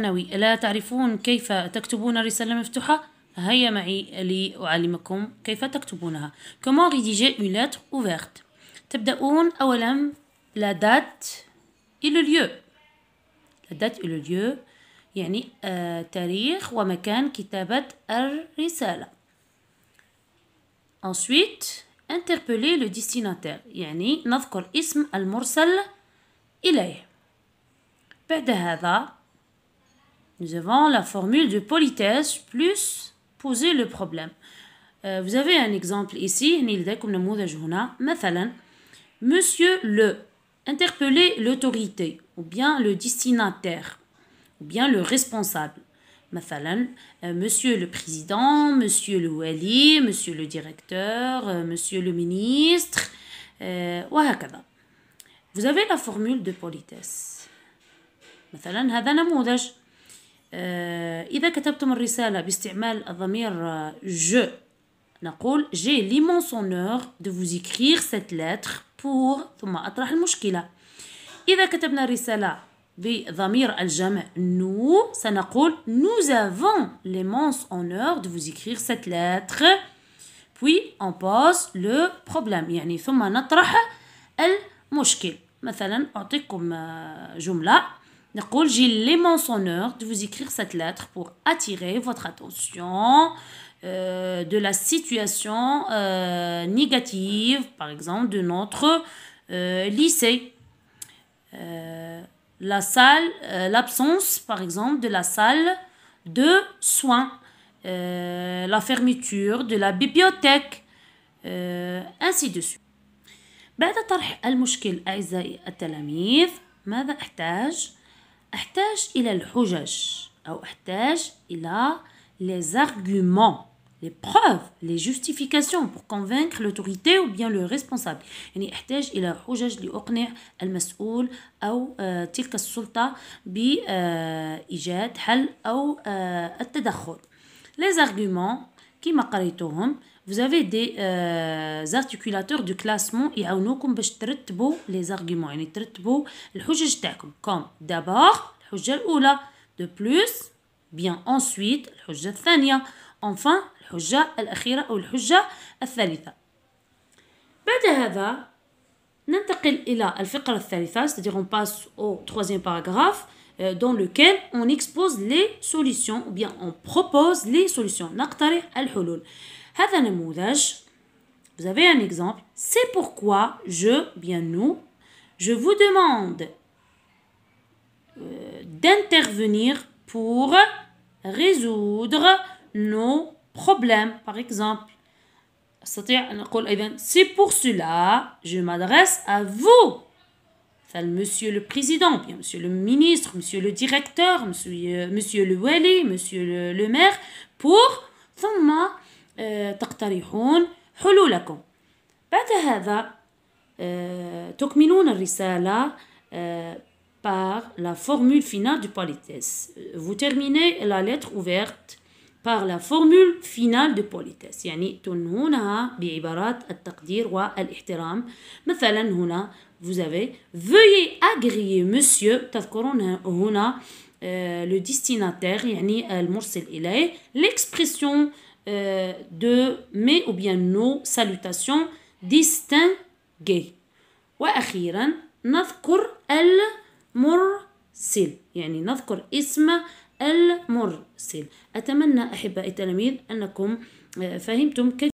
ثانوي ألا تعرفون كيف تكتبون رسالة مفتوحة؟ هيا معي لأعلمكم كيف تكتبونها كما rédiger اون لاتر ouverte تبدأون أولا لا دات إلو ليو لا دات إلو ليو يعني آه تاريخ ومكان كتابة الرسالة Ensuite interpeller le destinataire يعني نذكر اسم المرسل إليه بعد هذا Nous avons la formule de politesse plus poser le problème. Euh, vous avez un exemple ici. Monsieur le. Interpeller l'autorité ou bien le destinataire ou bien le responsable. Euh, monsieur le Président, Monsieur le Wali, Monsieur le Directeur, euh, Monsieur le Ministre, euh, Vous avez la formule de politesse. هذا آه، إذا كتبتم الرسالة باستعمال الضمير ج آه، نقول جي ليمونسونور دو فوز إكخيغ سيت لاتر بور ثم أطرح المشكلة إذا كتبنا الرسالة بضمير الجمع نو سنقول nous avons l'immense دو vous écrire cette lettre puis on pose le problème يعني ثم نطرح المشكل مثلا أعطيكم آه، جملة j'ai l'immense honneur de vous écrire cette lettre pour attirer votre attention euh, de la situation euh, négative, par exemple, de notre euh, lycée. la salle, l'absence, par exemple, de la salle de soins, la fermeture de la bibliothèque, ainsi de suite. بعد طرح المشكل أعزائي التلاميذ ماذا أحتاج؟ احتاج إلى الحجج أو احتاج إلى les arguments les preuves les justifications pour convaincre l'autorité ou bien le responsable يعني احتاج إلى حجج لأقنع المسؤول أو تلك السلطة بإيجاد حل أو التدخل les arguments كما قريتوهم vous avez des euh, articulateurs de classement يعاونوكم باش ترتبوا les arguments يعني ترتبوا الحجج تاعكم comme d'abord De plus, bien plus bien ensuite الحجة الثانية enfin la الأخيرة أو الحجة الثالثة بعد هذا ننتقل إلى c'est-à-dire on passe au troisième paragraphe euh, dans lequel on expose les solutions ou bien on propose les solutions نقترح الحلول هذا vous avez un exemple c'est pourquoi je bien nous je vous demande d'intervenir pour résoudre nos problèmes, par exemple. C'est pour cela, que je m'adresse à vous, monsieur le président, monsieur le ministre, monsieur le directeur, monsieur, euh, le wali, monsieur le, maire, pour ثم تقترحون حلولكم بعد هذا تكملون الرسالة par la formule finale du politesse. Euh, vous terminez la lettre ouverte par la formule finale de politesse يعني vous avez veuillez agréer monsieur تذكرون euh, le destinataire يعني إليه l'expression euh, de mes ou bien nos salutations distinguées وأخيرا نذكر مرسل يعني نذكر اسم المرسل أتمنى أحبائي التلاميذ أنكم آه، فهمتم كيف